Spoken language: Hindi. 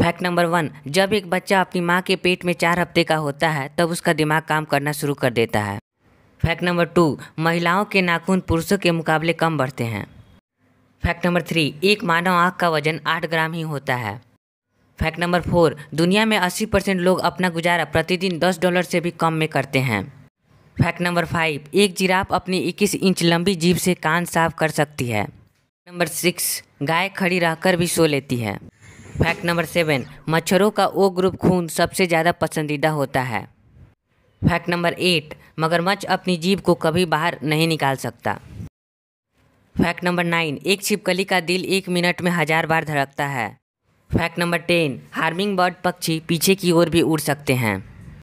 फैक्ट नंबर वन जब एक बच्चा अपनी माँ के पेट में चार हफ्ते का होता है तब उसका दिमाग काम करना शुरू कर देता है फैक्ट नंबर टू महिलाओं के नाखून पुरुषों के मुकाबले कम बढ़ते हैं फैक्ट नंबर थ्री एक मानव आँख का वजन आठ ग्राम ही होता है फैक्ट नंबर फोर दुनिया में अस्सी परसेंट लोग अपना गुजारा प्रतिदिन दस डॉलर से भी कम में करते हैं फैक्ट नंबर फाइव एक जिराफ अपनी इक्कीस इंच लंबी जीभ से कान साफ कर सकती है नंबर सिक्स गाय खड़ी रहकर भी सो लेती है फैक्ट नंबर सेवन मच्छरों का ओ ग्रुप खून सबसे ज़्यादा पसंदीदा होता है फैक्ट नंबर एट मगरमच्छ अपनी जीव को कभी बाहर नहीं निकाल सकता फैक्ट नंबर नाइन एक छिपकली का दिल एक मिनट में हज़ार बार धड़कता है fact number ten hummingbird पक्षी पीछे की ओर भी उड़ सकते हैं